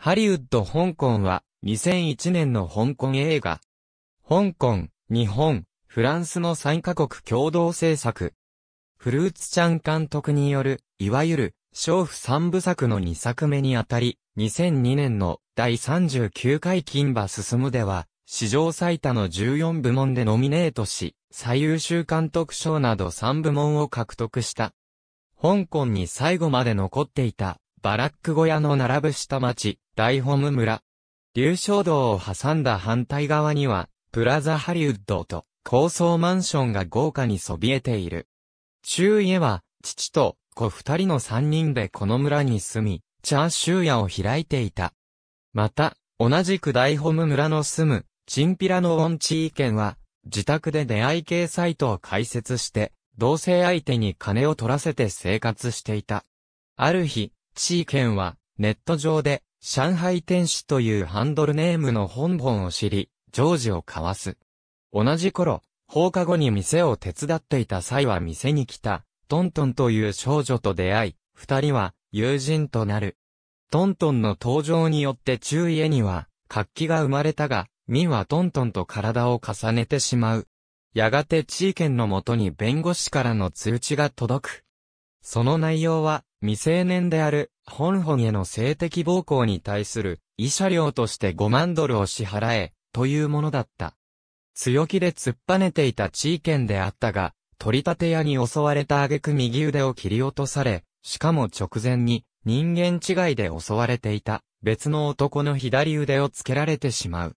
ハリウッド香港は2001年の香港映画。香港、日本、フランスの3カ国共同制作。フルーツちゃん監督による、いわゆる、娼婦三部作の2作目にあたり、2002年の第39回金馬進むでは、史上最多の14部門でノミネートし、最優秀監督賞など3部門を獲得した。香港に最後まで残っていた、バラック小屋の並ぶ下町、大ホム村。流昇道を挟んだ反対側には、プラザハリウッドと高層マンションが豪華にそびえている。中家は、父と子二人の三人でこの村に住み、チャーシュー屋を開いていた。また、同じく大ホム村の住む、チンピラのオンチー県は、自宅で出会い系サイトを開設して、同性相手に金を取らせて生活していた。ある日、チー県は、ネット上で、上海天使というハンドルネームの本本を知り、常時を交わす。同じ頃、放課後に店を手伝っていた際は店に来た、トントンという少女と出会い、二人は友人となる。トントンの登場によって中家には活気が生まれたが、ミンはトントンと体を重ねてしまう。やがて地位権のもとに弁護士からの通知が届く。その内容は、未成年である本本への性的暴行に対する、慰謝料として5万ドルを支払え、というものだった。強気で突っぱねていた地位権であったが、取り立て屋に襲われた挙句右腕を切り落とされ、しかも直前に人間違いで襲われていた別の男の左腕をつけられてしまう。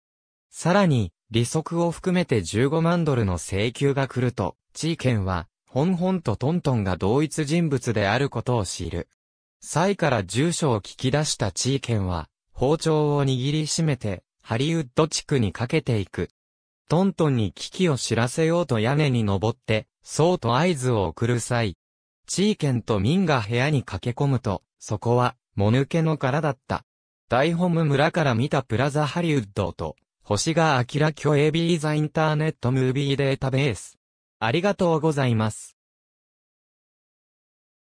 さらに、利息を含めて15万ドルの請求が来ると、地位権は、本本とトントンが同一人物であることを知る。イから住所を聞き出したチーケンは、包丁を握りしめて、ハリウッド地区にかけていく。トントンに危機を知らせようと屋根に登って、そうと合図を送る際、チーケンと民が部屋に駆け込むと、そこは、もぬけの殻だった。大ホム村から見たプラザハリウッドと、星が明エ AB ザインターネットムービーデータベース。ありがとうございます。